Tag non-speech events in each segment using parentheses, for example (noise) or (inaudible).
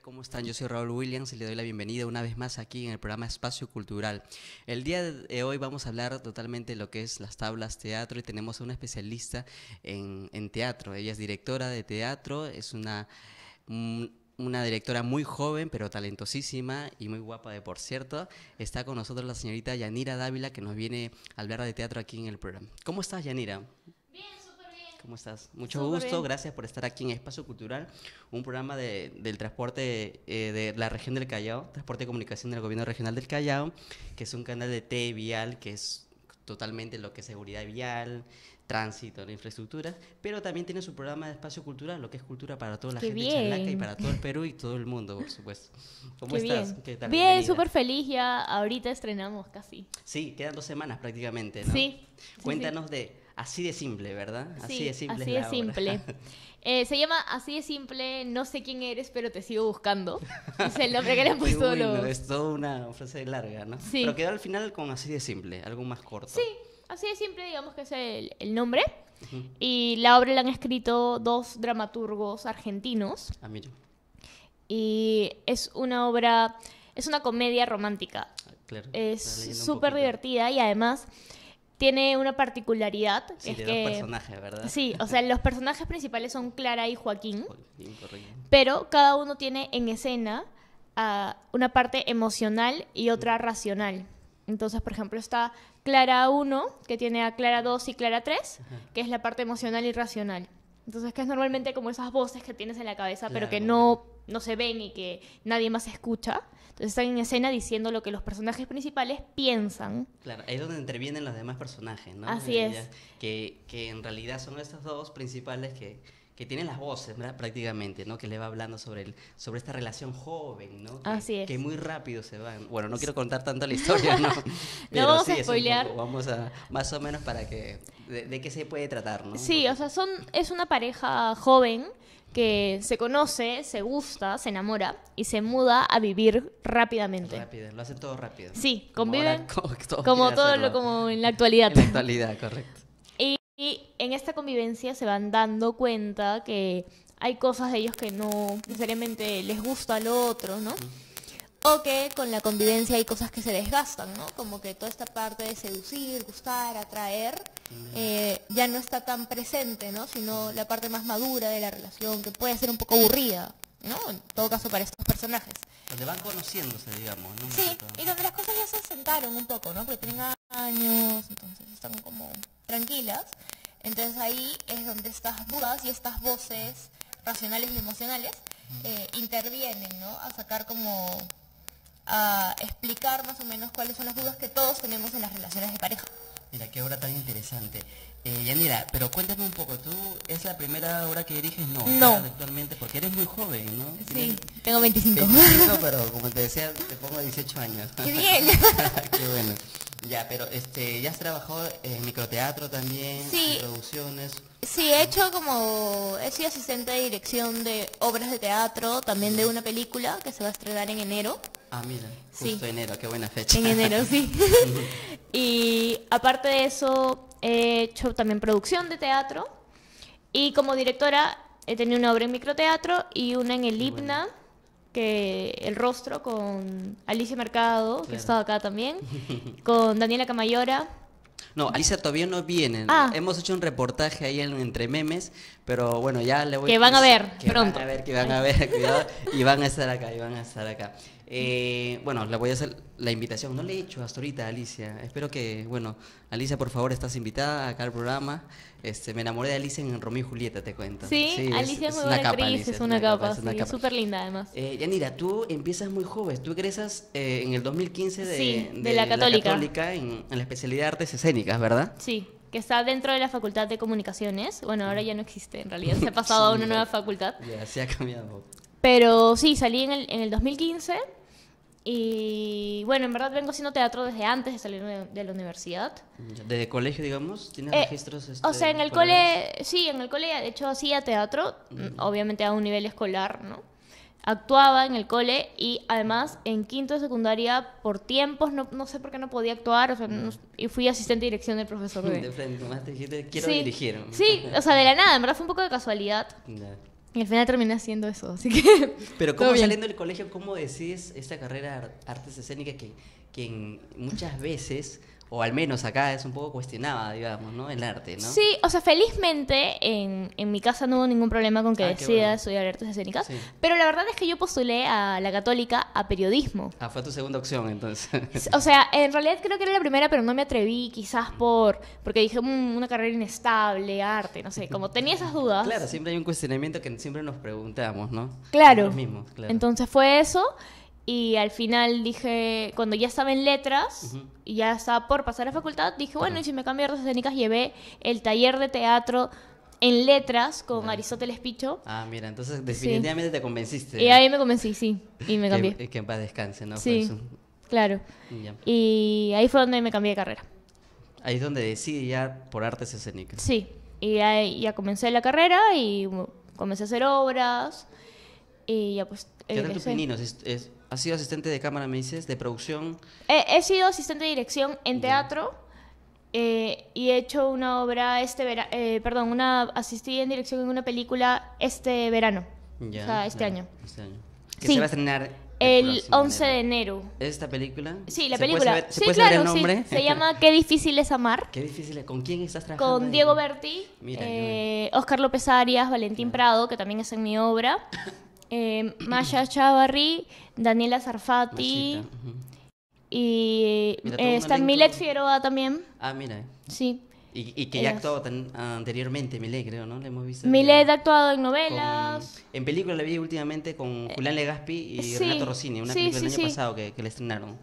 ¿cómo están? Yo soy Raúl Williams y le doy la bienvenida una vez más aquí en el programa Espacio Cultural. El día de hoy vamos a hablar totalmente de lo que es las tablas teatro y tenemos a una especialista en, teatro. Ella es directora de teatro, es mm, una, directora muy joven pero talentosísima y muy guapa de por cierto. Está con nosotros la señorita Yanira Dávila que nos viene a hablar de teatro aquí en el programa. ¿Cómo estás, Yanira? ¿Cómo estás? Mucho gusto, gracias por estar aquí en Espacio Cultural, un programa de, del transporte eh, de la región del Callao, Transporte y Comunicación del Gobierno Regional del Callao, que es un canal de T vial, que es totalmente lo que es seguridad vial, tránsito, infraestructura, pero también tiene su programa de espacio cultural, lo que es cultura para toda la gente de Chalaca y para todo el Perú y todo el mundo, por supuesto. (laughs) ¿Cómo estás? Bien, bien súper feliz ya, ahorita estrenamos casi. Sí, quedan dos semanas prácticamente, ¿no? Sí. Cuéntanos de Así de simple, ¿verdad? así de simple. Así de simple. (laughs) Eh, se llama Así de simple, no sé quién eres, pero te sigo buscando. (laughs) Es el nombre que le han puesto los... Es toda una frase larga, ¿no? Sí. Pero quedó al final con Así de simple, algo más corto. Sí, Así de simple, digamos que es el, nombre. Y la obra la han escrito dos dramaturgos argentinos. Ah, mí yo. Y es una obra, es una comedia romántica. Ah, claro, es súper divertida y además tiene una particularidad. Sí, es que, personajes, ¿verdad? Sí, o sea, los personajes principales son Clara y Joaquín. pero cada uno tiene en escena una parte emocional y otra racional. Entonces, por ejemplo, está Clara 1, que tiene a Clara 2 y Clara 3, que es la parte emocional y racional. Entonces, que es normalmente como esas voces que tienes en la cabeza, pero que no, no se ven y que nadie más escucha están en escena diciendo lo que los personajes principales piensan. Claro, ahí es donde intervienen los demás personajes, ¿no? Así es. que, que, en realidad son estos dos principales que, que tienen las voces, Prácticamente, ¿no? Que le va hablando sobre, el, sobre esta relación joven, ¿no? Así es. Que muy rápido se van. Bueno, no quiero contar tanto la historia, ¿no? (laughs) no vamos a spoilear. vamos a, más o menos para que, de, de qué se puede tratar, ¿no? Sí, o sea, son, es una pareja joven que se conoce, se gusta, se enamora y se muda a vivir rápidamente. Rápido, lo hacen todo rápido. Sí, conviven (laughs) como, todo lo como en la actualidad. En la actualidad, correcto. Y, en esta convivencia se van dando cuenta que hay cosas de ellos que no necesariamente les gusta al otro, ¿no? O que con la convivencia hay cosas que se desgastan, ¿no? Como que toda esta parte de seducir, gustar, atraer, eh, ya no está tan presente, ¿no? Sino la parte más madura de la relación, que puede ser un poco aburrida, ¿no? En todo caso para estos personajes. Donde van conociéndose, digamos, ¿no? Sí, y donde las cosas ya se sentaron un poco, ¿no? Porque tienen años, entonces están como tranquilas. Entonces ahí es donde estas dudas y estas voces racionales y emocionales eh, intervienen, ¿no? A sacar como a explicar más o menos cuáles son las dudas que todos tenemos en las relaciones de pareja. Mira, qué obra tan interesante. Eh, Yanira, pero cuéntame un poco, ¿tú es la primera obra que diriges? No, actualmente, porque eres muy joven, ¿no? Sí, tengo 25. No, (laughs) pero como te decía, te pongo 18 años. ¡Qué (laughs) bien! (laughs) ¡Qué bueno! Ya, pero este, ¿ya has trabajado en microteatro también? Sí. producciones. Sí, he hecho como, he sido asistente de dirección de obras de teatro, también de una película que se va a estrenar en enero. Ah, mira, justo enero, qué buena fecha. En enero, sí. (laughs) (laughs) y aparte de eso, he hecho también producción de teatro y como directora he tenido una obra en microteatro y una en el Hipna, que el rostro con Alicia Mercado, que estaba acá también, (laughs) con Daniela Camayora, no, Alicia todavía no viene. Ah. Hemos hecho un reportaje ahí en, entre memes, pero bueno, ya le voy Que van a pues, ver pronto que Van a ver, que van a ver, cuidado. Y van a estar acá, y van a estar acá. Eh, bueno, le voy a hacer la invitación. No le he hecho hasta ahorita Alicia. Espero que, bueno, Alicia, por favor, estás invitada acá al programa. Este, me enamoré de Alicia en Romeo y Julieta, te cuento. Sí, Alicia es, es, capa es, es una capa, es súper linda además. Eh, Yanira, tú empiezas muy joven. Tú egresas eh, en el 2015 de, de, la, Católica. en, la especialidad de Artes Escénicas, ¿verdad? Sí que está dentro de la Facultad de Comunicaciones. Bueno, ahora ya no existe, en realidad (laughs) se ha pasado a una nueva facultad. Ya, se ha cambiado. Pero sí, salí en en el 2015 y bueno, en verdad vengo haciendo teatro desde antes de salir de la universidad. ¿Desde colegio, digamos? ¿Tienes eh, registros? Este, o sea, en el cole, sí, en el cole de hecho hacía teatro, mm. obviamente a un nivel escolar, ¿no? Actuaba en el cole y además en quinto de secundaria por tiempos, no, no sé por qué no podía actuar, o sea, mm. y fui asistente de dirección del profesor. (laughs) De, de frente, quiero dirigir. Sí, o sea, de la (laughs) nada, en verdad fue un poco de casualidad. Y al final terminé haciendo eso, así que... (laughs) Pero ¿cómo saliendo del colegio, cómo decides esta carrera artes escénicas que, que muchas veces o al menos acá es un poco cuestionada, digamos, ¿no? El arte, ¿no? Sí, o sea, felizmente en, en mi casa no hubo ningún problema con que ah, decida bueno. estudiar artes escénicas, pero la verdad es que yo postulé a la católica a periodismo. Ah, fue tu segunda opción entonces. o sea, en realidad creo que era la primera, pero no me atreví quizás por, porque dije, mm, una carrera inestable, arte, no sé, como tenía esas dudas. Claro, siempre hay un cuestionamiento que siempre nos preguntamos, ¿no? Claro. Mismos, claro. Entonces fue eso. Y al final dije, cuando ya estaba en letras y ya estaba por pasar a facultad, dije, bueno, y si me cambio de artes escénicas, llevé el taller de teatro en letras con Aristóteles Picho. Ah, mira, entonces definitivamente te convenciste. Y ahí me convencí, sí. Y me cambié. que, que en paz descanse, ¿no? Sí, pues, claro. Y ahí fue donde me cambié de carrera. Ahí es donde decidí ya por artes escénicas. Sí, y ahí ya comencé la carrera y comencé a hacer obras. Y ya pues... ¿Qué eran tus pininos? es ¿Has sido asistente de cámara, me dices, de producción? he sido asistente de dirección en teatro eh, y he hecho una obra este verano, eh, perdón, una asistí en dirección en una película este verano, o sea, este, este año. Que se va a estrenar el 11 de enero. ¿Esta película? Sí, la película. sí, claro, nombre? Sí. Se llama Qué difícil es amar. Qué difícil es. ¿Con quién estás trabajando? Con Diego Berti, eh, Oscar López Arias, Valentín Prado, que también es en mi obra, eh, Maya Chavarri, Daniela Zarfati. Y está Milet Figueroa también. Ah, mira. Sí. Y, que ya actuado anteriormente, Milet, creo, ¿no? Milet ha actuado en novelas. en películas la vi últimamente con eh, Julián Legaspi y Renato Rossini, una película del año pasado que, que le estrenaron.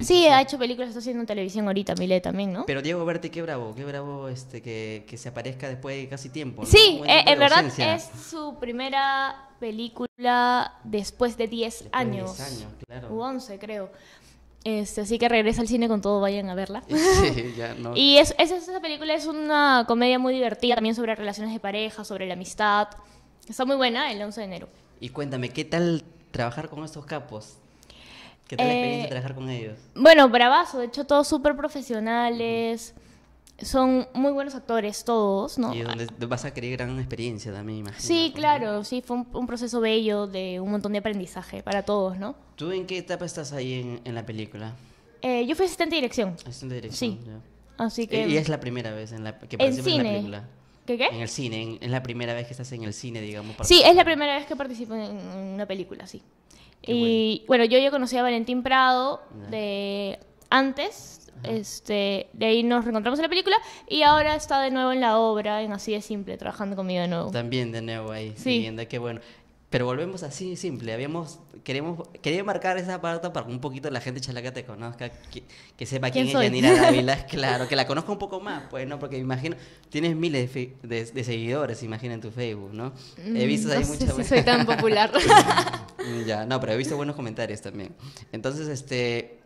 Sí, ha hecho películas, está haciendo televisión ahorita, Milé también, ¿no? Pero Diego Verte, qué bravo, qué bravo este, que, que se aparezca después de casi tiempo. Sí, es eh, en verdad es su primera película después de 10 años. 10 años, claro. 11, creo. Este, así que regresa al cine con todo, vayan a verla. (laughs) Sí, (laughs) ya no. Y esa película es una comedia muy divertida también sobre relaciones de pareja, sobre la amistad. Está muy buena el 11 de enero. Y cuéntame, ¿qué tal trabajar con estos capos? ¿Qué tal experiencia eh, trabajar con ellos? Bueno, bravazo, de hecho todos súper profesionales. Son muy buenos actores todos, ¿no? Y vas a querer gran experiencia también, imagino. Sí, claro, sí, fue un, proceso bello de un montón de aprendizaje para todos, ¿no? ¿Tú en qué etapa estás ahí en, la película? Eh, yo fui asistente de dirección. Asistente de dirección, sí. Así eh, que... Y es la primera vez en la que participas en, la película. ¿Qué qué? En el cine, es la primera vez que estás en el cine, digamos. Sí, es la primera vez que participo en una película, sí y bueno. yo ya conocí a Valentín Prado de antes, este, de ahí nos reencontramos en la película y ahora está de nuevo en la obra, en Así de Simple, trabajando conmigo de nuevo. También de nuevo ahí, sí. qué bueno. Pero volvemos así simple. Habíamos, queremos, quería marcar esa parte para que un poquito la gente chalaca te conozca, que, sepa quién, es Yanira (laughs) Dávila, claro, que la conozca un poco más, pues, ¿no? Porque imagino, tienes miles de, seguidores, imagina en tu Facebook, ¿no? he mm, visto ahí muchas si soy tan (laughs) popular. (laughs) ya, no, pero he visto buenos comentarios también. Entonces, este,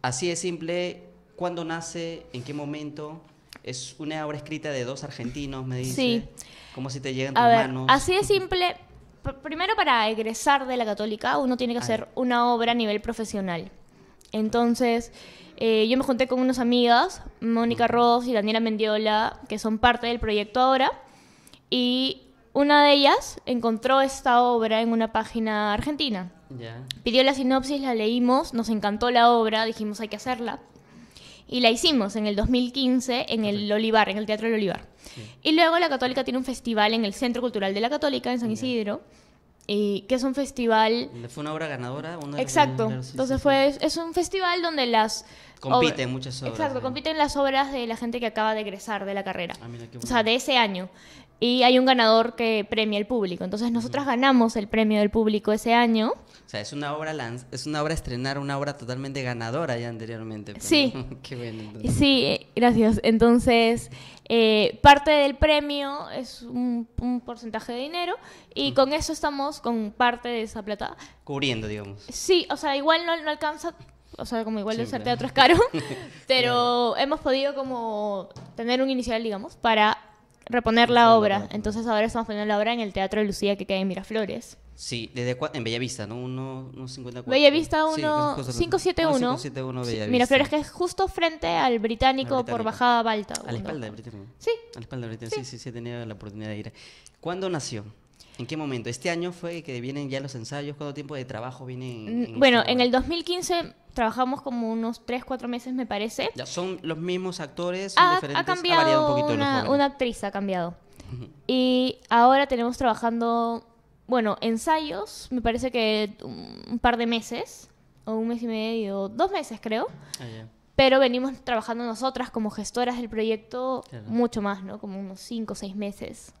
así es simple. ¿Cuándo nace? ¿En qué momento? Es una obra escrita de dos argentinos, me dice. Sí. Como si te llegan tus A ver, Así de simple primero para egresar de la católica uno tiene que ah, hacer una obra a nivel profesional. Entonces, eh, yo me junté con unas amigas, Mónica Ross y Daniela Mendiola, que son parte del proyecto ahora, y una de ellas encontró esta obra en una página argentina. Pidió la sinopsis, la leímos, nos encantó la obra, dijimos hay que hacerla y la hicimos en el 2015 en el Olivar, en el Teatro del Olivar. Y luego la Católica tiene un festival en el Centro Cultural de la Católica, en San Isidro, y que es un festival... Fue una obra ganadora. Una Exacto. Entonces fue, es un festival donde las... Compiten muchas obras. Exacto, compiten las obras de la gente que acaba de egresar de la carrera. Ah, o sea, de ese año y hay un ganador que premia el público. Entonces nosotras ganamos el premio del público ese año. O sea, es una obra es una obra estrenar, una obra totalmente ganadora ya anteriormente. Sí. (laughs) Qué bueno. Sí, gracias. Entonces, eh, parte del premio es un, porcentaje de dinero y con eso estamos con parte de esa plata. Cubriendo, digamos. Sí, o sea, igual no, alcanza o sea, como igual de ser teatro es caro, (laughs) pero hemos podido como tener un inicial, digamos, para reponer la obra. Entonces ahora estamos poniendo la obra en el Teatro de Lucía que queda en Miraflores. Sí, desde en Bellavista, ¿no? Uno, uno Bellavista 1, 571. Ah, Miraflores, que es justo frente al británico, por bajada Balta. A la espalda del británico. Sí. A la espalda del británico, sí. sí, sí, tenía la oportunidad de ir. ¿Cuándo nació? ¿En qué momento? ¿Este año fue que vienen ya los ensayos? ¿Cuánto tiempo de trabajo viene? Este bueno, en el 2015 trabajamos como unos 3, 4 meses, me parece. Ya ¿Son los mismos actores? ha, diferentes? ha cambiado variado un poquito una, actriz, ha cambiado. Y ahora tenemos trabajando, bueno, ensayos, me parece que un par de meses, o un mes y medio, dos meses creo. Ah, Pero venimos trabajando nosotras como gestoras del proyecto mucho más, ¿no? Como unos 5 6 meses.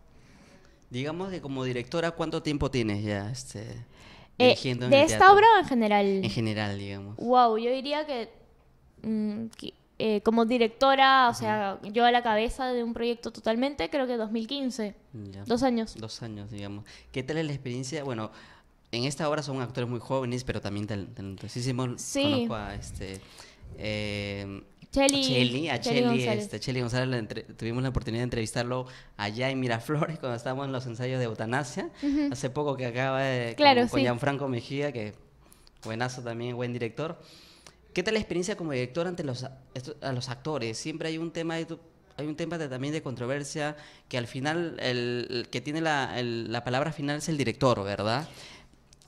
Digamos que como directora, ¿cuánto tiempo tienes ya este, eh, ¿De en esta obra o en general? En general, digamos. Wow, yo diría que, mm, eh, como directora, o sea, yo a la cabeza de un proyecto totalmente, creo que 2015. Dos años. Dos años, digamos. ¿Qué tal es la experiencia? Bueno, en esta obra son actores muy jóvenes, pero también talentosísimos. Sí. Conozco a este... Eh, Cheli. Cheli, a Cheli, Este, Cheli González tuvimos la oportunidad de entrevistarlo allá en Miraflores cuando estábamos en los ensayos de eutanasia. Hace poco que acaba de, con, Gianfranco Mejía, que buenazo también, buen director. ¿Qué tal la experiencia como director ante los, a los actores? Siempre hay un tema hay un tema también de controversia que al final el, que tiene la, la palabra final es el director, ¿verdad?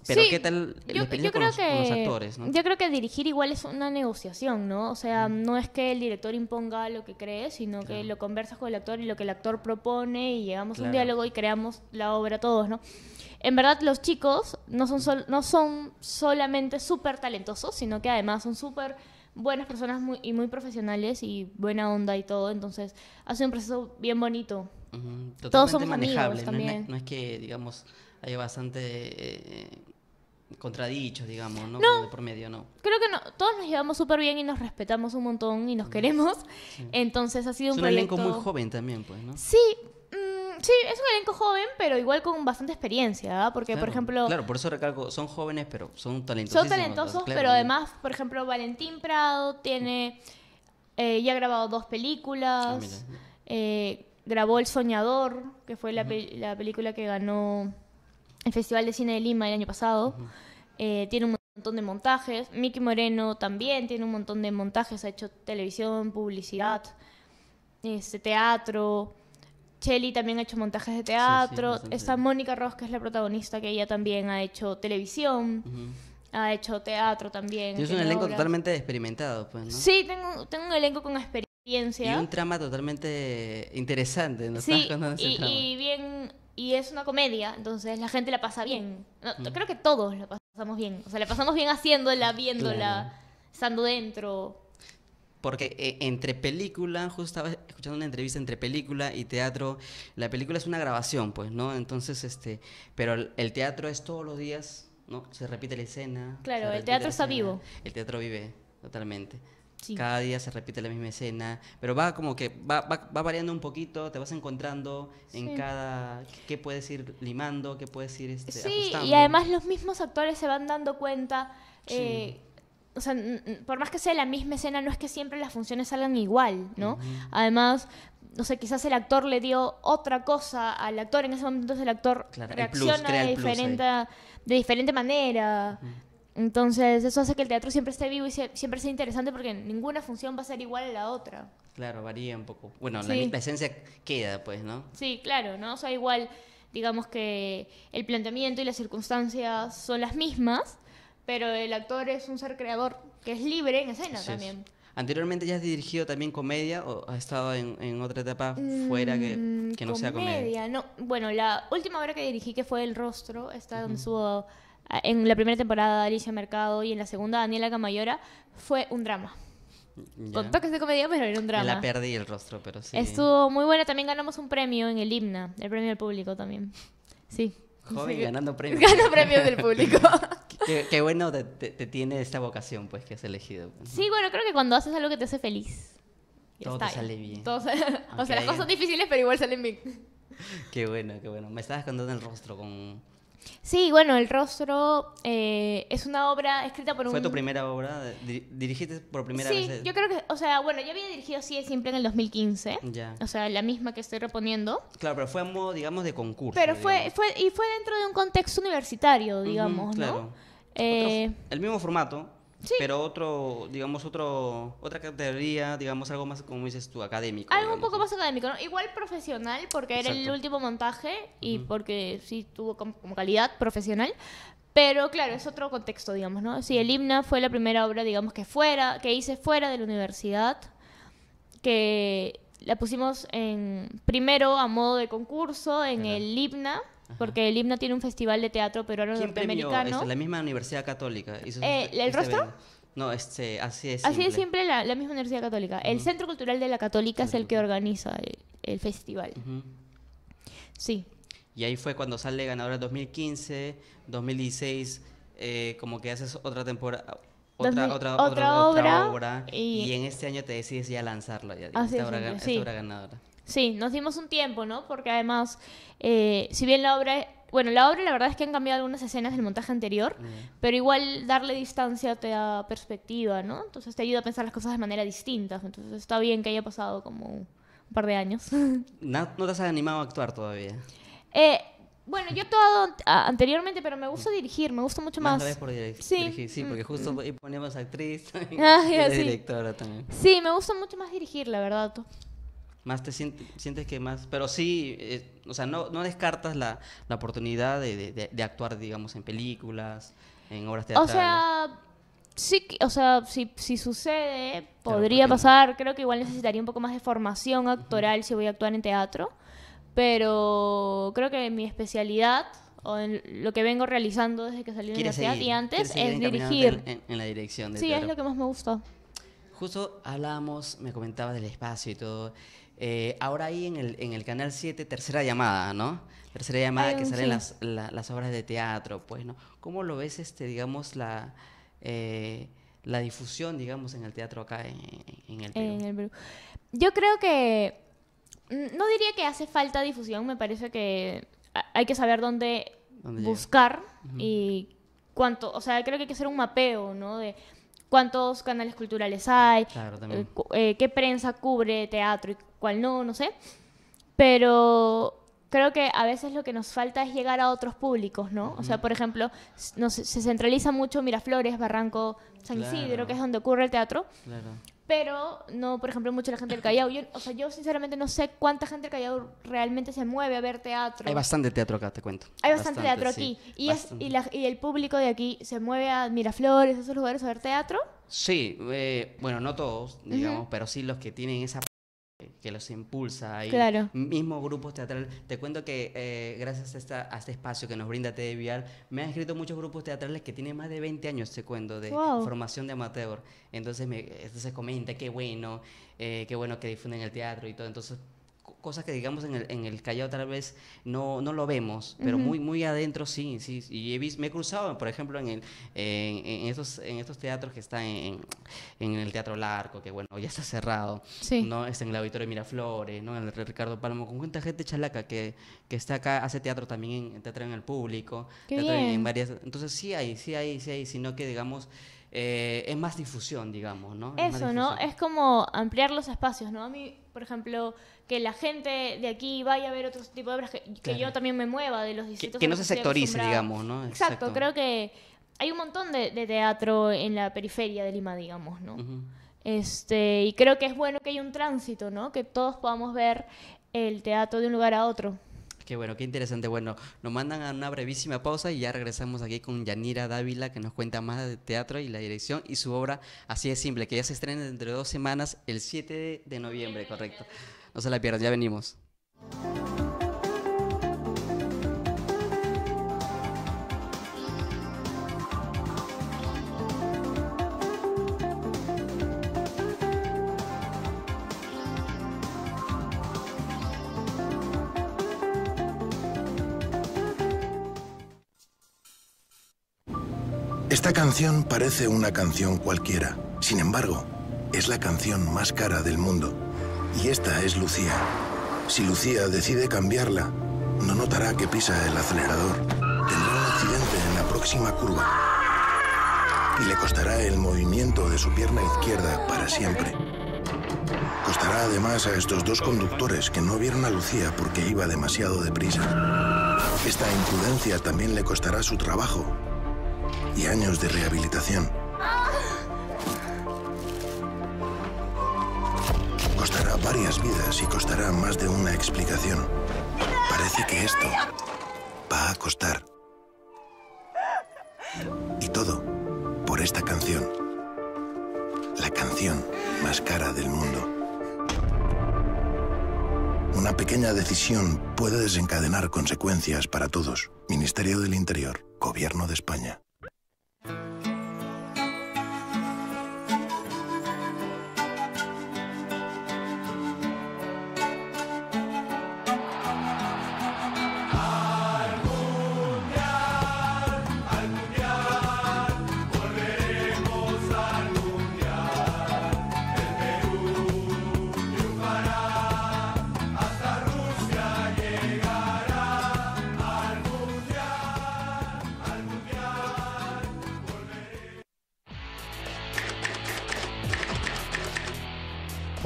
Pero ¿qué tal creo los, que, los actores? ¿no? Yo creo que dirigir igual es una negociación, ¿no? O sea, no es que el director imponga lo que cree, sino que lo conversas con el actor y lo que el actor propone y llegamos a un diálogo y creamos la obra todos, ¿no? En verdad, los chicos no son, no son solamente súper talentosos, sino que además son súper buenas personas y muy profesionales y buena onda y todo. Entonces, ha sido un proceso bien bonito. Todos son manejables. también. no es que, digamos, haya bastante... Eh, eh, contradichos, digamos, ¿no? de por medio, ¿no? Creo que no. Todos nos llevamos súper bien y nos respetamos un montón y nos mm. queremos. Entonces ha sido es un, elenco muy joven también, pues, ¿no? Sí. Mm, sí, es un elenco joven, pero igual con bastante experiencia, ¿ah? Porque, por ejemplo... Claro, por eso recalco, son jóvenes, pero son talentosos. Son talentosos, pero además, por ejemplo, Valentín Prado tiene... Eh, ya ha grabado dos películas. Ah, eh, grabó El Soñador, que fue la, la película que ganó el Festival de Cine de Lima el año pasado. Eh, tiene un montón de montajes. Miki Moreno también tiene un montón de montajes. Ha hecho televisión, publicidad, este, teatro. Chelly también ha hecho montajes de teatro. Está Mónica Ross, que es la protagonista, que ella también ha hecho televisión. Ha hecho teatro también. Es un elenco totalmente experimentado, pues, Sí, tengo, tengo un elenco con experiencia. Y un trama totalmente interesante, Sí, y bien y es una comedia, entonces la gente la pasa bien. No, mm. Creo que todos la pasamos bien. O sea, la pasamos bien haciéndola, viéndola, estando dentro. Porque eh, entre película, justo estaba escuchando una entrevista entre película y teatro, la película es una grabación, pues, ¿no? Entonces, este, pero el, teatro es todos los días, ¿no? Se repite la escena. Claro, el teatro está vivo. El teatro vive, totalmente. Cada día se repite la misma escena, pero va como que va, variando un poquito, te vas encontrando en cada qué puedes ir limando, qué puedes ir este, sí, y además los mismos actores se van dando cuenta. Eh, o sea, por más que sea la misma escena, no es que siempre las funciones salgan igual, ¿no? Además, no sé, quizás el actor le dio otra cosa al actor, en ese momento entonces el actor reacciona de, diferente, de diferente manera. Entonces, eso hace que el teatro siempre esté vivo y siempre sea interesante porque ninguna función va a ser igual a la otra. Claro, varía un poco. Bueno, la, misma esencia queda, pues, ¿no? Sí, claro, ¿no? O sea, igual, digamos que el planteamiento y las circunstancias son las mismas, pero el actor es un ser creador que es libre en escena también. Anteriormente ya has dirigido también comedia o has estado en, otra etapa mm, fuera que, no sea comedia. No, bueno, la última obra que dirigí que fue El Rostro, está en su... donde Ah, en la primera temporada Alicia Mercado y en la segunda Daniela Camayora, fue un drama. Con toques de comedia, pero era un drama. la perdí el rostro, pero sí. Estuvo muy buena. También ganamos un premio en el himna, el premio del público también. Sí. Joven ganando premios. (laughs) Ganando premios del público. (laughs) qué, bueno te, tiene esta vocación, pues, que has elegido. Sí, bueno, creo que cuando haces algo que te hace feliz. Todo te sale bien. (laughs) O sea, las cosas son difíciles, pero igual salen bien. Qué bueno, qué bueno. Me estabas contando el rostro con Sí, bueno, El Rostro eh, es una obra escrita por un... ¿Fue tu primera obra? ¿Dirigiste por primera vez? Sí, yo creo que, o sea, bueno, yo había dirigido Sí siempre en el 2015. Ya. O sea, la misma que estoy reponiendo. Claro, pero fue modo, digamos, de concurso. Pero fue, y fue dentro de un contexto universitario, digamos, claro. Eh, el mismo formato, pero otro, digamos, otro, otra categoría, digamos, algo más, como dices tú, académico. Algo un poco más académico, Igual profesional, porque era el último montaje y porque sí tuvo como calidad profesional. Pero claro, es otro contexto, digamos, ¿no? Sí, el himna fue la primera obra, digamos, que fuera, que hice fuera de la universidad, que la pusimos en primero a modo de concurso en el himna porque el himno tiene un festival de teatro peruano ahora norteamericano. es este, la misma Universidad Católica. Eh, este ¿El rostro? No, este, así es. Así es siempre la, misma Universidad Católica. El Centro Cultural de la Católica es el que organiza el, festival. Sí. Y ahí fue cuando sale ganadora 2015, 2016, eh, como que haces otra temporada. Otra, obra, y, en este año te decides ya lanzarlo, ya, es, obra ganadora. Sí, nos dimos un tiempo, ¿no? Porque además, eh, si bien la obra... Bueno, la obra la verdad es que han cambiado algunas escenas del montaje anterior, mm. pero igual darle distancia te da perspectiva, ¿no? Entonces te ayuda a pensar las cosas de manera distinta. Entonces está bien que haya pasado como un par de años. (laughs) ¿No, te has animado a actuar todavía? Eh, bueno, yo he actuado anteriormente, pero me gusta dirigir, me gusta mucho más. más. por dirigir, sí. Mm. (laughs) Ah, sí, porque justo ponemos actriz y directora también. Sí, me gusta mucho más dirigir, la verdad. Más te sientes, que más... Pero sí, eh, o sea, no, no descartas la, oportunidad de, de, actuar, digamos, en películas, en obras teatrales. O sea, sí, o sea, si, si sucede, podría pasar. Creo que igual necesitaría un poco más de formación actoral si voy a actuar en teatro. Pero creo que mi especialidad o lo que vengo realizando desde que salí de la universidad y antes es dirigir. En, la dirección. De sí, es lo que más me gustó Justo hablábamos, me comentabas del espacio y todo, eh, ahora ahí en el, en el, Canal 7, tercera llamada, ¿no? Tercera llamada que salen las, obras de teatro, pues, ¿no? ¿Cómo lo ves, este, digamos, la, eh, la difusión, digamos, en el teatro acá en, el Perú? Yo creo que, mm, no diría que hace falta difusión, me parece que hay que saber dónde, buscar y cuánto, o sea, creo que hay que hacer un mapeo, ¿no? cuántos canales culturales hay, eh, eh, qué prensa cubre teatro y cuál no, no sé. Pero creo que a veces lo que nos falta es llegar a otros públicos, ¿no? O sea, por ejemplo, se centraliza mucho Miraflores, Barranco, San Isidro, que es donde ocurre el teatro. Claro. Pero no, por ejemplo, mucha la gente del Callao. o sea, yo sinceramente no sé cuánta gente del Callao realmente se mueve a ver teatro. Hay bastante teatro acá, te cuento. Hay bastante, teatro aquí. y, Es, y, el público de aquí se mueve a Miraflores, a esos lugares a ver teatro. Sí, eh, bueno, no todos, digamos, pero sí los que tienen esa que los impulsa. ahí claro. Mismo grupos teatral Te cuento que eh, gracias a, esta, a, este espacio que nos brinda TV me han escrito muchos grupos teatrales que tienen más de 20 años, te cuento, de formación de amateur. Entonces, me, comenta, qué bueno, eh, qué bueno que difunden el teatro y todo. Entonces, cosas que digamos en el, en el Callao tal vez no, no lo vemos, pero muy, muy adentro sí, sí. Y he me he cruzado, por ejemplo, en, el, en, en estos, en estos teatros que están en, en, el Teatro Larco, que bueno, ya está cerrado, ¿no? Está en el Auditorio de Miraflores, ¿no? En el Ricardo Palmo, con cuánta gente chalaca que, que está acá, hace teatro también, en, teatro en el público, teatro en varias... Entonces sí hay, sí hay, sí hay, sino que digamos eh, es más difusión, digamos, ¿no? Es Eso, ¿no? Es como ampliar los espacios, ¿no? A mí, por ejemplo, que la gente de aquí vaya a ver otro tipo de obras, que, yo también me mueva de los distintos... Que, no se sectorice, digamos, ¿no? Exacto, creo que hay un montón de, teatro en la periferia de Lima, digamos, ¿no? este, y creo que es bueno que haya un tránsito, ¿no? Que todos podamos ver el teatro de un lugar a otro. Qué bueno, qué interesante. Bueno, nos mandan a una brevísima pausa y ya regresamos aquí con Yanira Dávila que nos cuenta más de teatro y la dirección y su obra Así es simple, que ya se estrena dentro de dos semanas, el 7 de noviembre, correcto. No se la pierdan, ya venimos. Esta canción parece una canción cualquiera. Sin embargo, es la canción más cara del mundo. Y esta es Lucía. Si Lucía decide cambiarla, no notará que pisa el acelerador. Tendrá un accidente en la próxima curva. Y le costará el movimiento de su pierna izquierda para siempre. Costará además a estos dos conductores que no vieron a Lucía porque iba demasiado deprisa. Esta imprudencia también le costará su trabajo y años de rehabilitación. Costará varias vidas y costará más de una explicación. Parece que esto va a costar. Y todo por esta canción. La canción más cara del mundo. Una pequeña decisión puede desencadenar consecuencias para todos. Ministerio del Interior, Gobierno de España.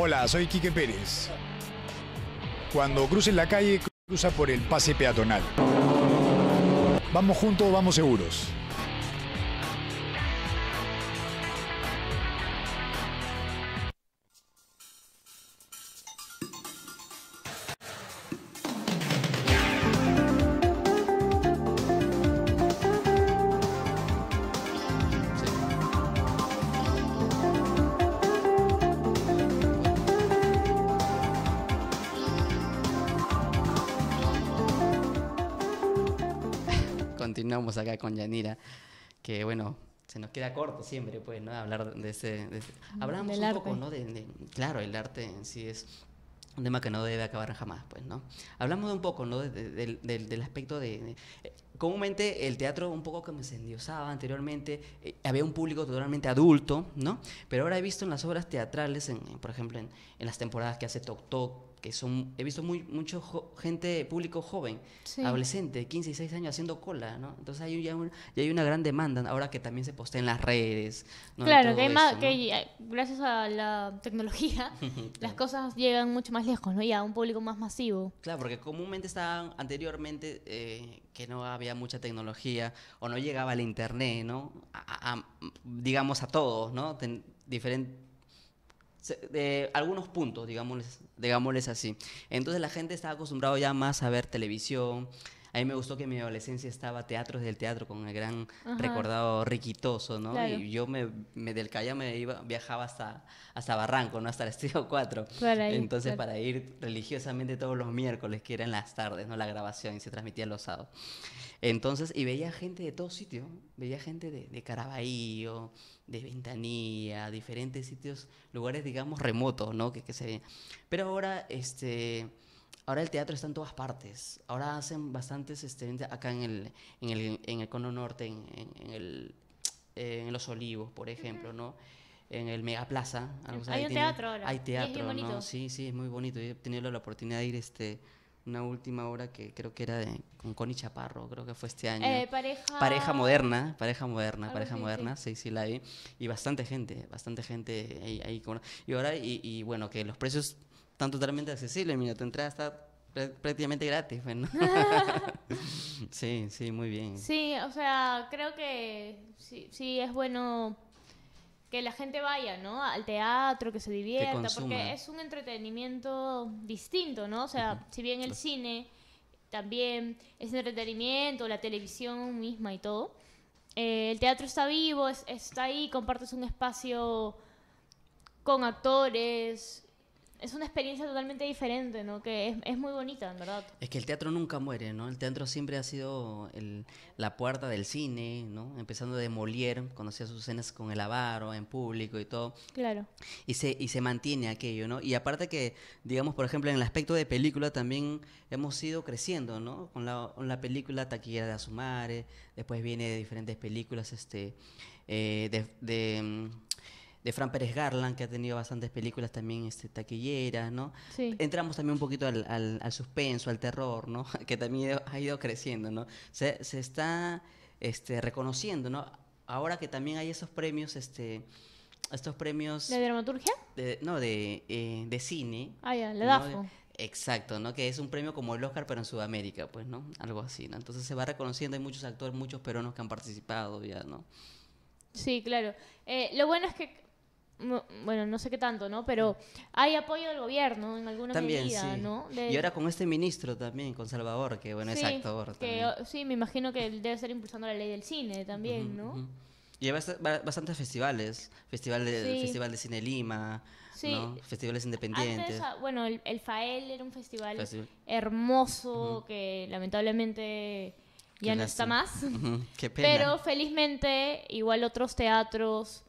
Hola, soy Quique Pérez. Cuando cruces la calle, cruza por el pase peatonal. Vamos juntos, vamos seguros. Vamos acá con Yanira, que bueno, se nos queda corto siempre, pues, ¿no? Hablar de ese... Mm, Hablamos un poco, ¿no? De, claro, el arte en sí es un tema que no debe acabar jamás, pues, ¿no? Hablamos de un poco, ¿no? del, aspecto de, eh, Comúnmente el teatro un poco Que se anteriormente, eh, había un público totalmente adulto, ¿no? Pero ahora he visto en las obras teatrales, por ejemplo, en, en, las temporadas que hace Tok Tok, he visto muy, mucho gente, público joven, adolescente, 15 y 6 años haciendo cola, Entonces hay ya, hay una gran demanda ahora que también se postea en las redes. Claro, que, gracias a la tecnología (laughs) las cosas llegan mucho más lejos, ¿no? Y a un público más masivo. Claro, porque comúnmente estaban anteriormente eh, que no había mucha tecnología o no llegaba el internet, ¿no? digamos a todos, ¿no? diferentes de algunos puntos, digámosles, digámosles así. Entonces la gente estaba acostumbrada ya más a ver televisión. A mí me gustó que en mi adolescencia estaba Teatros del Teatro con el gran recordado Riquitoso, ¿no? Y yo me, del calle me iba, viajaba hasta, Barranco, ¿no? Hasta el Estudio 4. Entonces para ir religiosamente todos los miércoles, que eran las tardes, ¿no? La grabación y se transmitía los sábados. Entonces, y veía gente de todo sitio, veía gente de, de Caraballo, de Ventanilla, diferentes sitios, lugares, digamos, remotos, ¿no? Que, se Pero ahora, este, ahora el teatro está en todas partes. Ahora hacen bastantes, este, acá en el, en el, en el Cono Norte, en, el, en Los Olivos, por ejemplo, ¿no? en el Megaplaza. Hay un teatro ahora. Hay teatro, ¿no? Sí, sí, es muy bonito. Yo he tenido la oportunidad de ir este, una última obra que creo que era de, con Connie Chaparro, creo que fue este año. Eh, pareja... pareja... moderna, pareja moderna, pareja moderna, sí, sí, Y bastante gente, bastante gente ahí. y ahora, y, bueno, que los precios están totalmente accesibles, mira, tu entrada está prácticamente gratis, bueno. Pues, (laughs) sí, sí, muy bien. Sí, o sea, creo que sí, sí es bueno que la gente vaya, ¿no? Al teatro, que se divierta, porque es un entretenimiento distinto, ¿no? O sea, si bien el cine también es entretenimiento, la televisión misma y todo, eh, el teatro está vivo, es, está ahí, compartes un espacio con actores, es una experiencia totalmente diferente, ¿no? Que es, muy bonita, en verdad. Es que el teatro nunca muere, ¿no? El teatro siempre ha sido el, la puerta del cine, ¿no? Empezando de Molière, cuando hacía sus escenas con el avaro, en público y todo. Claro. Y se, y se mantiene aquello, ¿no? Y aparte que, digamos, por ejemplo, en el aspecto de película también hemos ido creciendo, ¿no? Con la, la película Taquillera de Azumare, después viene diferentes películas, este, eh, de mm, de Fran Pérez Garland, que ha tenido bastantes películas también este, taquilleras, ¿no? Entramos también un poquito al, suspenso, al terror, ¿no? (laughs) Que también ha ido creciendo, ¿no? Se, está este, reconociendo, ¿no? Ahora que también hay esos premios, este, estos premios... ¿De dramaturgia? no, eh, de, cine. Ah, ya, la DAFO. Exacto, ¿no? Que es un premio como el Oscar, pero en Sudamérica, pues, ¿no? Algo así, ¿no? Entonces se va reconociendo, hay muchos actores, muchos peruanos que han participado ya, ¿no? Sí, claro. Eh, lo bueno es que bueno, no sé qué tanto, ¿no? Pero hay apoyo del gobierno en alguna también, medida, ¿no? Y ahora con este ministro también, con Salvador, que bueno, sí, es actor. sí, me imagino que debe estar impulsando la ley del cine también, ¿no? Y hay bastantes festivales, festival de, festival de cine Lima, ¿no? festivales independientes. Ah, bueno, el, FAEL era un festival, hermoso que lamentablemente ya no está más. Qué pena. Pero felizmente igual otros teatros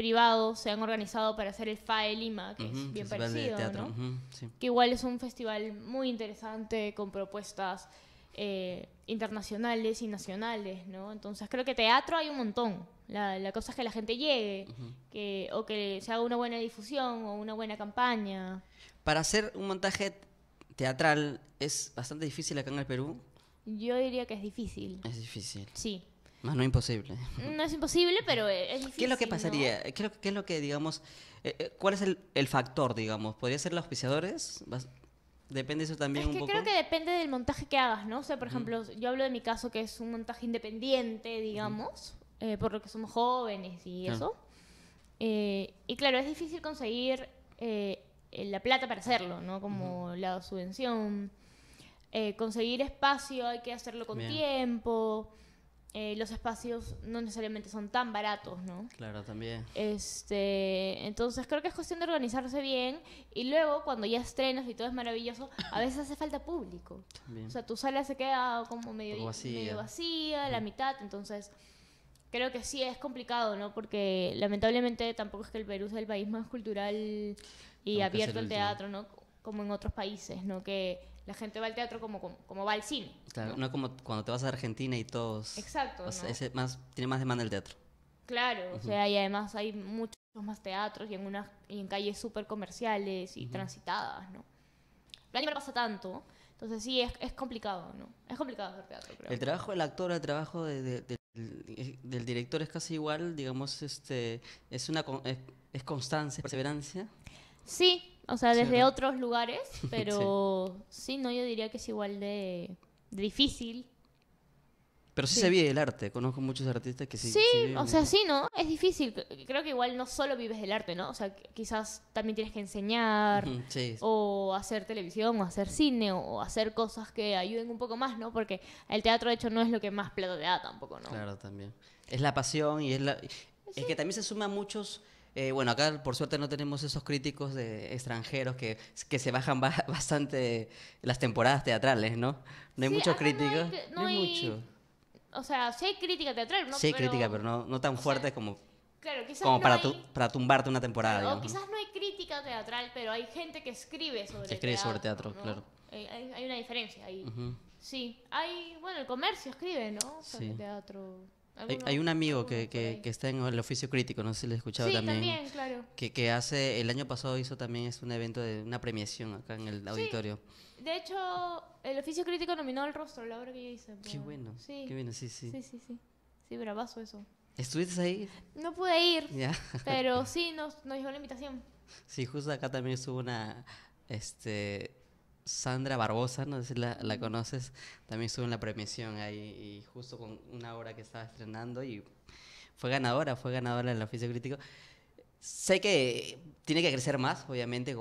privados se han organizado para hacer el FAE Lima, que es bien parecido, Que igual es un festival muy interesante con propuestas eh, internacionales y nacionales, ¿no? Entonces creo que teatro hay un montón. La, cosa es que la gente llegue, que, o que se haga una buena difusión o una buena campaña. Para hacer un montaje teatral es bastante difícil acá en el Perú. Yo diría que es difícil. Es difícil. Sí. Más no imposible. No es imposible, pero es difícil. ¿Qué es lo que pasaría? ¿Qué, es lo, que, digamos, eh, eh, cuál es el, factor, digamos? ¿Podría ser los auspiciadores? Depende eso también un poco? Creo que depende del montaje que hagas, ¿no? O sea, por ejemplo, yo hablo de mi caso que es un montaje independiente, digamos, eh, por lo que somos jóvenes y eso. y claro, es difícil conseguir la plata para hacerlo, ¿no? Como la subvención. conseguir espacio, hay que hacerlo con tiempo. Eh, los espacios no necesariamente son tan baratos, ¿no? Claro, también. Este, entonces creo que es cuestión de organizarse bien y luego cuando ya estrenas y todo es maravilloso, a veces hace falta público. O sea, tu sala se queda como medio vacía, la mitad, entonces creo que sí es complicado, ¿no? Porque lamentablemente tampoco es que el Perú sea el país más cultural y abierto al teatro, ¿no? Como en otros países, ¿no? Que la gente va al teatro como, como, va al cine. ¿no? como cuando te vas a Argentina y todos... Exacto. más, tiene más demanda el teatro. Claro, o sea, y además hay muchos más teatros y en, en calles súper comerciales y transitadas, ¿no? El mí pasa tanto, entonces sí, es, complicado, ¿no? Es complicado hacer teatro, creo. El trabajo del actor, el trabajo del, director es casi igual, digamos, este, es, una, es constancia, perseverancia. Sí, o sea, desde otros lugares, (laughs) pero sí. no, yo diría que es igual de, difícil. Pero sí, se vive el arte, conozco muchos artistas que sí. Sí, o sea, sí, ¿no? Es difícil. Creo que igual no solo vives del arte, ¿no? O sea, quizás también tienes que enseñar, o hacer televisión, o hacer cine, o hacer cosas que ayuden un poco más, ¿no? Porque el teatro, de hecho, no es lo que más platea da tampoco, ¿no? Claro, también. Es la pasión y es que también se suman muchos eh, bueno, acá por suerte no tenemos esos críticos de extranjeros que, que se bajan (laughs) bastante las temporadas teatrales, ¿no? No hay muchos críticos. No hay, mucho. O sea, sí hay crítica teatral, ¿no? Sí pero, crítica, pero no, no tan fuerte como, claro, como para, para tumbarte una temporada. o quizás no hay crítica teatral, pero hay gente que escribe sobre que escribe sobre teatro, claro. Hay, una diferencia ahí. Sí, hay, bueno, el comercio escribe, ¿no? Sobre teatro. Hay, un amigo que, que, está en el oficio crítico, no sé si lo he escuchado sí, también. claro. Que, hace, el año pasado hizo también es un evento de una premiación acá en el auditorio. Sí. De hecho, el oficio crítico nominó al rostro, la obra que yo hice. Qué bueno. Sí. Qué bueno, sí, sí. Sí, sí, sí. Sí, bravazo eso. ¿Estuviste ahí? No pude ir. ¿Ya? Pero sí, nos, nos llegó la invitación. Sí, justo acá también estuvo una. Este, Sandra Barbosa, no sé si la, conoces, también estuvo en la premisión ahí y justo con una obra que estaba estrenando y fue ganadora, fue ganadora en la oficio crítico. Sé que tiene que crecer más, obviamente,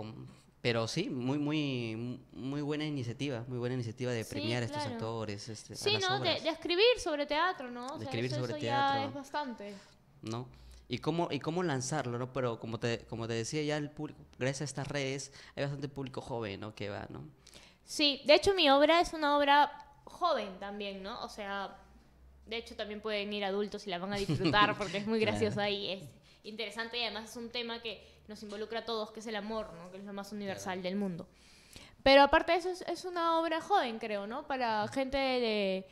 pero sí, muy, muy, muy buena iniciativa, muy buena iniciativa de premiar a estos actores. Este, a las ¿no? De, de, escribir sobre teatro, ¿no? escribir sobre teatro. Ya es bastante. ¿No? y cómo, y cómo lanzarlo, ¿no? Pero como te, como te decía ya, el público, gracias a estas redes, hay bastante público joven, ¿no? Que va, ¿no? Sí, de hecho mi obra es una obra joven también, ¿no? O sea, de hecho también pueden ir adultos y la van a disfrutar (laughs) porque es muy graciosa y es interesante y además es un tema que nos involucra a todos, que es el amor, ¿no? Que es lo más universal del mundo. Pero aparte de eso, es, es una obra joven, creo, ¿no? Para gente de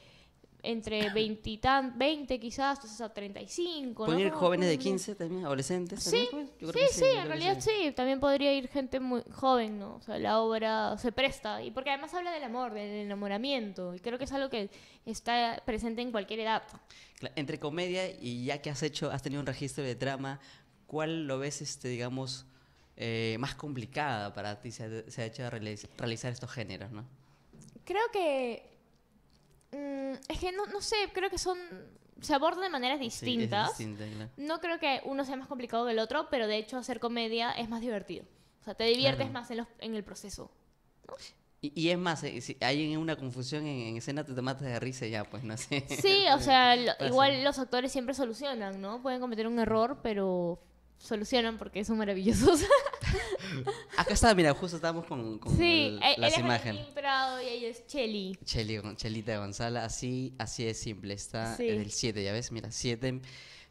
entre 20, quizás, entonces a 35. ¿Pueden ir jóvenes de 15 mm. también, adolescentes? Sí, sí, sí, en realidad sí. También podría ir gente muy joven, ¿no? O sea, la obra se presta. Y porque además habla del amor, del enamoramiento. Y creo que es algo que está presente en cualquier edad. Entre comedia y ya que has hecho, has tenido un registro de drama, ¿cuál lo ves, este, digamos, eh, más complicada para ti se ha, se ha hecho realizar estos géneros, ¿no? Creo que Mm, es que no, no sé, creo que son se abordan de maneras distintas. No creo que uno sea más complicado que el otro, pero de hecho hacer comedia es más divertido. O sea, te diviertes más en, los, en, el proceso. Y, es más, eh, si hay una confusión en, escena, te matas de risa ya, pues no sé. Sí, (laughs) o sea, igual los actores siempre solucionan, ¿no? Pueden cometer un error, pero solucionan porque son maravillosos. (laughs) (laughs) Acá está, mira, justo estábamos con, con sí, eh, las imágenes. Prado y ella es Cheli. Chelita de Gonzala, así, así es simple. Está sí. el 7, ya ves, mira, 7.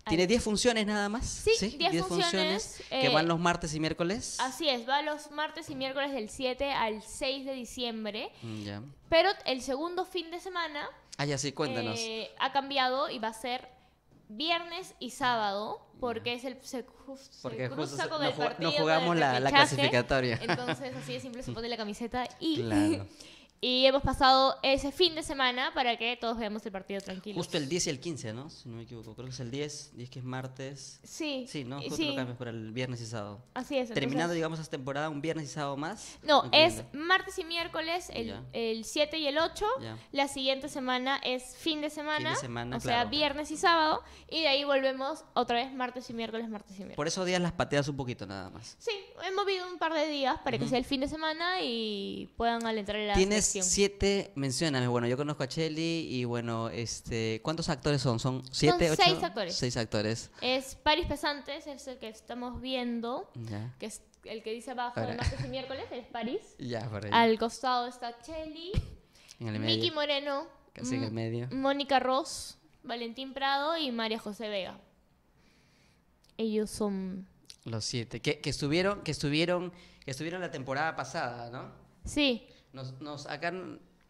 Tiene 10 funciones nada más. Sí, 10 funciones. funciones que eh, van los martes y miércoles. Así es, va los martes y miércoles del 7 al 6 de diciembre. Mm, Pero el segundo fin de semana. Ah, ya cuéntanos. Eh, ha cambiado y va a ser viernes y sábado porque es el se, porque cruza con partido no jugamos la, la, clasificatoria entonces así de simple se (laughs) pone la camiseta y claro. (laughs) Y hemos pasado ese fin de semana para que todos veamos el partido tranquilo. Justo el 10 y el 15, ¿no? Si no me equivoco. Creo que es el 10, 10 que es martes. Sí. Sí, ¿no? Justo lo para el viernes y sábado. Así es. Terminando, digamos, esta temporada, un viernes y sábado más. No, es martes y miércoles, el, el 7 y el 8. La siguiente semana es fin de semana. semana, O sea, viernes y sábado. Y de ahí volvemos otra vez martes y miércoles, martes y miércoles. Por esos días las pateas un poquito nada más. Sí, hemos movido un par de días para que sea el fin de semana y puedan alentar la... ¿Tienes Siete mencionan, bueno, yo conozco a Chelly y bueno, este, ¿cuántos actores son? ¿Son siete, ocho? Seis actores. Seis actores. Es Paris Pesantes, es el que estamos viendo, que es el que dice abajo El martes y miércoles, es Paris (laughs) Ya, por ahí. Al costado está Chelly, Miki Moreno, Mónica Ross, Valentín Prado y María José Vega. Ellos son los siete que, estuvieron que estuvieron que estuvieron la temporada pasada, ¿no? Sí nos, nos acá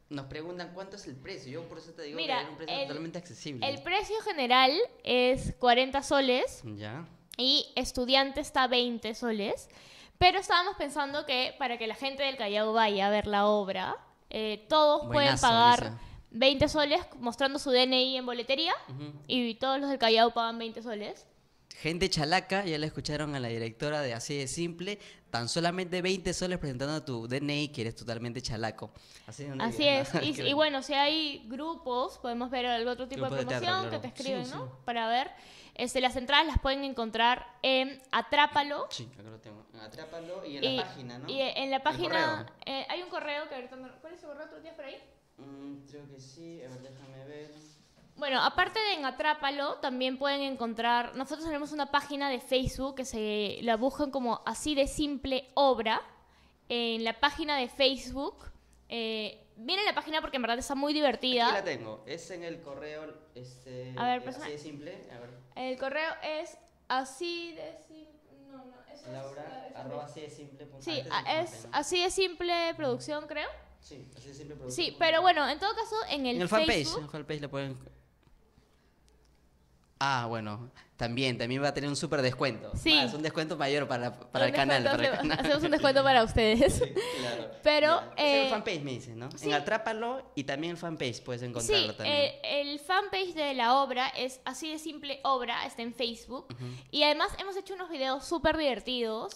nos preguntan cuánto es el precio. Yo por eso te digo que es un precio totalmente accesible. El precio general es 40 soles. Ya. Y estudiante está 20 soles. Pero estábamos pensando que para que la gente del Callao vaya a ver la obra, eh, todos pueden pagar 20 soles mostrando su DNI en boletería y todos los del Callao pagan 20 soles. Gente chalaca, ya la escucharon a la directora de Así de Simple. Tan solamente 20 soles presentando tu DNI que eres totalmente chalaco. Así, es. Y, bueno, si hay grupos, podemos ver algún otro tipo de promoción que te escriben, ¿no? Para ver. Este, las entradas las pueden encontrar en Atrápalo. Sí, acá lo tengo. En Atrápalo y en la página, ¿no? Y en la página eh, hay un correo que ahorita ¿Cuál es el correo? ¿Tú tienes por ahí? Mm, creo que sí. A ver, déjame ver. Bueno, aparte de en Atrápalo, también pueden encontrar, nosotros tenemos una página de Facebook que se la buscan como así de simple obra. En la página de Facebook, eh, viene la página porque en verdad está muy divertida. Aquí la tengo, es en el correo, es, este, a ver, así de simple. A ver. El correo es así de simple. No, no, es, arroba así de simple. Sí, es así de simple producción, creo. Sí, así de simple producción. Sí, pero bueno, en todo caso, en el, en el Fanpage, en el fanpage pueden Ah, bueno, también, también va a tener un súper descuento. Sí. es un descuento mayor para, el canal, Hacemos un (laughs) descuento para ustedes. claro. Pero... el eh, fanpage me dice, ¿no? En Atrápalo y también el fanpage puedes encontrarlo eh, también. el fanpage de la obra es así de simple obra, está en Facebook. Y además hemos hecho unos videos súper divertidos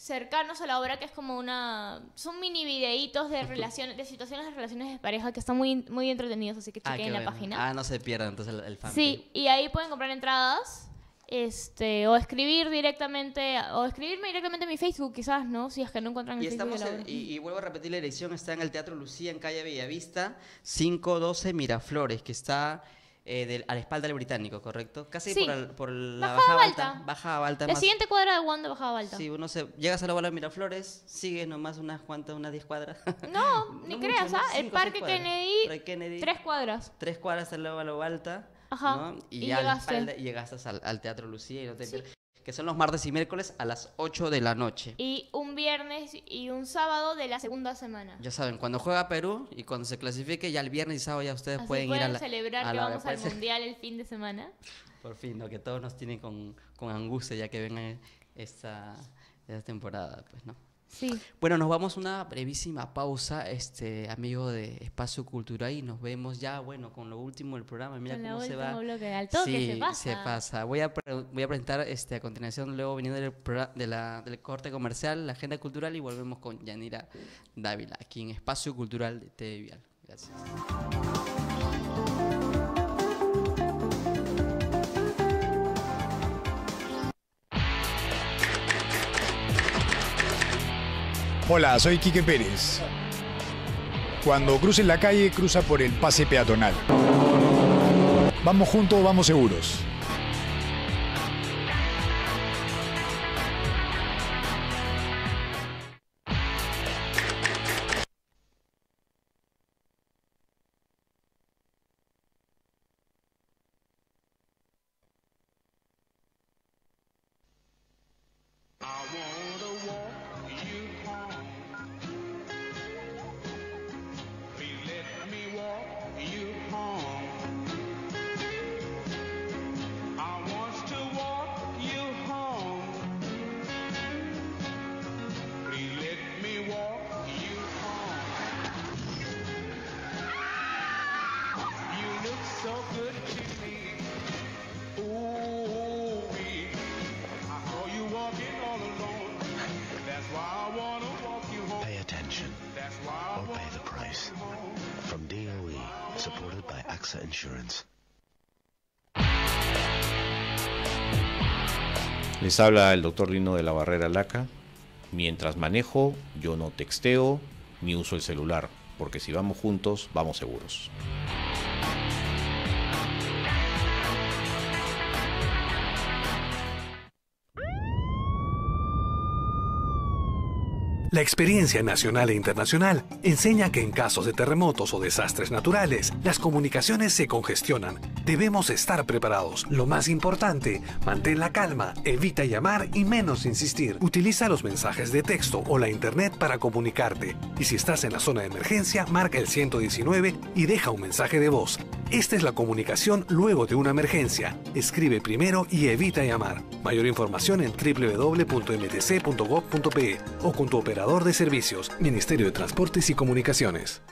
cercanos a la obra que es como una son mini videitos de relaciones de situaciones de relaciones de pareja que están muy muy entretenidos así que ah, chequen la página ah no se pierdan entonces el, fan sí y ahí pueden comprar entradas este o escribir directamente o escribirme directamente en mi Facebook quizás no si es que no encuentran el y y, vuelvo a repetir la dirección está en el Teatro Lucía en calle Bellavista 512 Miraflores que está eh, a la espalda del británico, ¿correcto? Casi sí. por, por, la bajada, bajada alta. alta. Bajada alta. La siguiente cuadra de Wanda, bajada alta. Sí, uno se, llegas a la bola de Miraflores, sigues nomás unas cuantas, unas 10 cuadras. No, (laughs) ni creas, ¿ah? El Parque Kennedy, Kennedy, tres cuadras. Tres cuadras a la bola alta. Ajá. Y, llegaste. Espalda, llegaste al, Teatro Lucía y no te que son los martes y miércoles a las 8 de la noche. Y un viernes y un sábado de la segunda semana. Ya saben, cuando juega Perú y cuando se clasifique, ya el viernes y sábado ya ustedes pueden, ir a la, celebrar que vamos al Mundial el fin de semana. (laughs) Por fin, lo que todos nos tienen con, con angustia ya que vengan esta, esta temporada, pues, ¿no? Bueno, nos vamos a una brevísima pausa, este amigo de Espacio Cultural, y nos vemos ya, bueno, con lo último del programa. Mira cómo se va. sí, se pasa. Voy, a voy a presentar este, a continuación, luego viniendo del, del corte comercial, la agenda cultural, y volvemos con Yanira Dávila, aquí en Espacio Cultural de TV Gracias. Hola, soy Quique Pérez. Cuando cruce la calle, cruza por el pase peatonal. Vamos juntos, vamos seguros. habla el doctor Lino de la Barrera Laca. Mientras manejo, yo no texteo ni uso el celular, porque si vamos juntos, vamos seguros. La experiencia nacional e internacional enseña que en casos de terremotos o desastres naturales, las comunicaciones se congestionan. Debemos estar preparados. Lo más importante, mantén la calma, evita llamar y menos insistir. Utiliza los mensajes de texto o la internet para comunicarte. Y si estás en la zona de emergencia, marca el 119 y deja un mensaje de voz. Esta es la comunicación luego de una emergencia. Escribe primero y evita llamar. Mayor información en www.mtc.gov.pe o con tu operador de servicios, Ministerio de Transportes y Comunicaciones.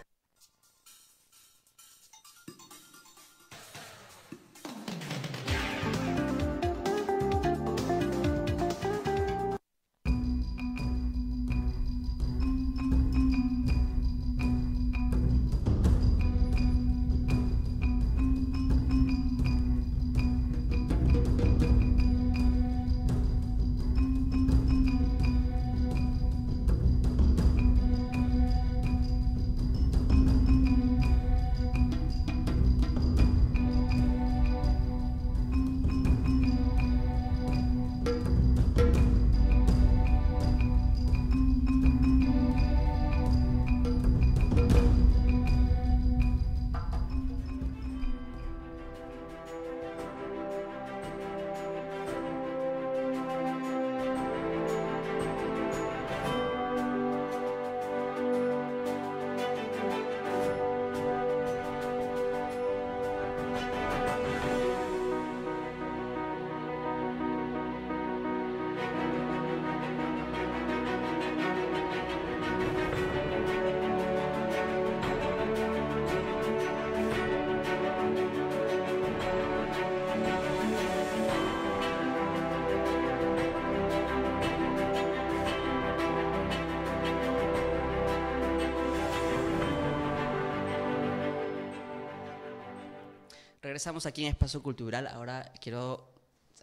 Estamos aquí en Espacio Cultural. Ahora quiero,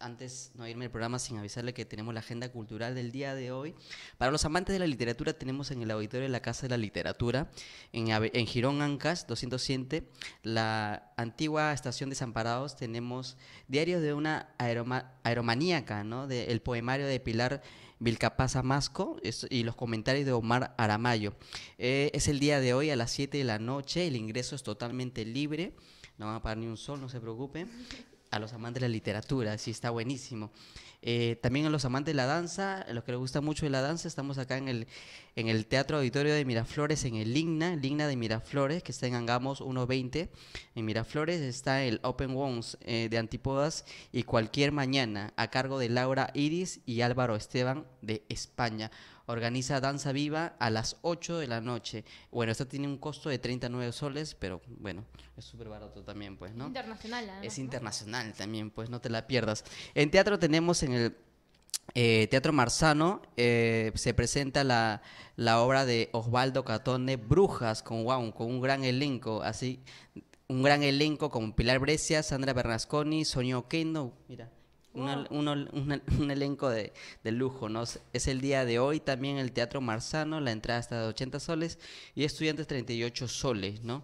antes no irme al programa sin avisarle que tenemos la agenda cultural del día de hoy. Para los amantes de la literatura, tenemos en el auditorio de la Casa de la Literatura, en, en Girón Ancas 207, la antigua estación Desamparados, tenemos Diarios de una aeromaníaca, ¿no? De, el poemario de Pilar. Vilcapaz Amasco y los comentarios de Omar Aramayo. Eh, es el día de hoy a las 7 de la noche, el ingreso es totalmente libre no van a parar ni un sol, no se preocupen. A los amantes de la literatura, sí está buenísimo. Eh, también a los amantes de la danza, a los que les gusta mucho la danza, estamos acá en el, en el Teatro Auditorio de Miraflores, en el Ligna, Ligna de Miraflores, que está en Angamos 120. En Miraflores está el Open Wounds eh, de Antipodas y Cualquier Mañana, a cargo de Laura Iris y Álvaro Esteban de España organiza Danza Viva a las 8 de la noche. Bueno, esto tiene un costo de 39 soles, pero bueno, es súper barato también, pues, ¿no? Internacional, ¿no? Es internacional también, pues, no te la pierdas. En teatro tenemos en el eh, Teatro Marzano eh, se presenta la, la, obra de Osvaldo Catone, Brujas, con, wow, con un gran elenco, así, un gran elenco con Pilar Brescia, Sandra Bernasconi, Sonio Kendo, mira, un, elenco de, lujo, ¿no? Es el día de hoy también el Teatro Marzano, la entrada está de 80 soles y estudiantes 38 soles, ¿no?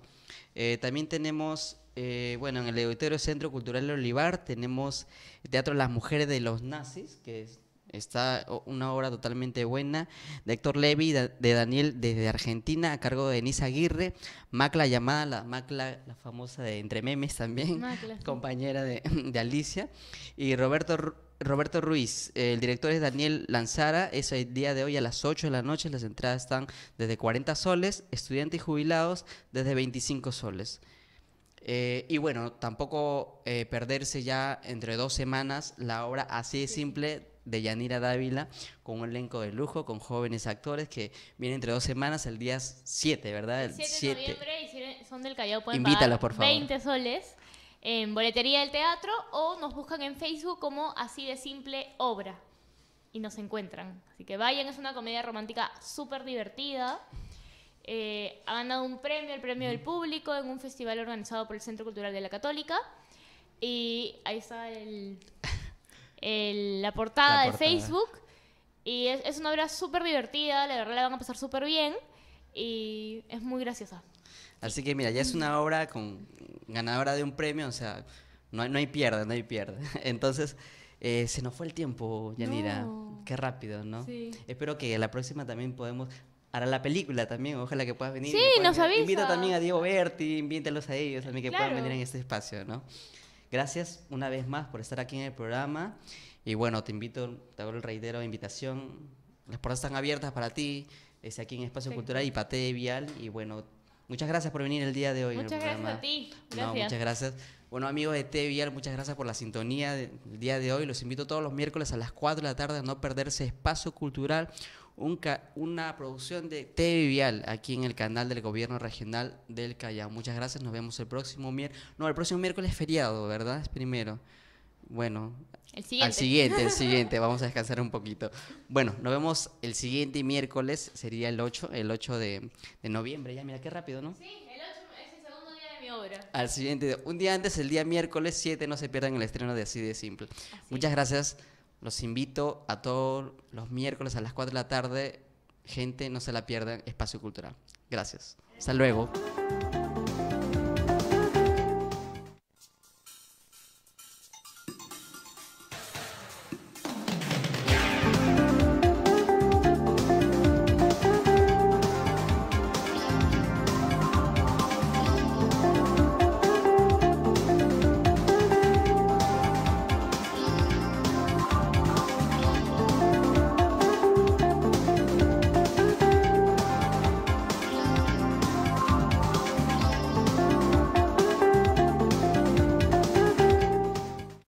Eh, también tenemos, eh, bueno, en el Auditorio Centro Cultural Olivar tenemos el Teatro Las Mujeres de los Nazis, que es Está una obra totalmente buena de Héctor Levy, de Daniel desde Argentina, a cargo de Denise Aguirre, Macla llamada, la Macla, la famosa de Entre Memes también, Macla. compañera de, Alicia, y Roberto, Roberto Ruiz. El director es Daniel Lanzara, es el día de hoy a las 8 de la noche, las entradas están desde 40 soles, estudiantes y jubilados desde 25 soles. Eh, y bueno, tampoco eh, perderse ya entre dos semanas la obra así de simple de Yanira Dávila, con un elenco de lujo, con jóvenes actores que vienen entre dos semanas, el día 7, ¿verdad? El 7 de noviembre, y son del Callao, pueden Invítalos, por 20 soles en Boletería del Teatro o nos buscan en Facebook como Así de Simple Obra y nos encuentran. Así que vayan, es una comedia romántica súper divertida. Eh, ha ganado un premio, el premio del público, en un festival organizado por el Centro Cultural de la Católica. Y ahí está el la, portada de Facebook. Y es, una obra súper divertida, la verdad la van a pasar súper bien y es muy graciosa. Así que mira, ya es una obra con ganadora de un premio, o sea, no, no hay pierde, no hay pierde. (laughs) Entonces, eh, se nos fue el tiempo, Yanira. Qué rápido, ¿no? Espero que la próxima también podemos hará la película también, ojalá que puedas venir. Sí, nos avisa. Invita también a Diego Berti, invítalos a ellos también que puedan venir en este espacio, ¿no? Gracias una vez más por estar aquí en el programa. Y bueno, te invito, te hago el reitero de invitación. Las puertas están abiertas para ti, desde aquí en Espacio Cultural y Pate Vial. Y bueno, muchas gracias por venir el día de hoy. Muchas gracias a ti. No, muchas gracias. Bueno, amigos de Tevial, muchas gracias por la sintonía del día de hoy. Los invito todos los miércoles a las 4 de la tarde a no perderse Espacio Cultural una producción de TV aquí en el canal del Gobierno Regional del Callao. Muchas gracias, nos vemos el próximo miércoles. No, el próximo miércoles es feriado, ¿verdad? Es primero. Bueno, el siguiente. al siguiente, el siguiente, vamos a descansar un poquito. Bueno, nos vemos el siguiente miércoles, sería el 8, el 8 de, noviembre, ya mira qué rápido, ¿no? Sí, el 8 es el segundo día de mi obra. Al siguiente, un día antes, el día miércoles 7, no se pierdan el estreno de Así de Simple. Muchas gracias. Los invito a todos los miércoles a las 4 de la tarde. Gente, no se la pierdan. Espacio Cultural. Gracias. Hasta luego.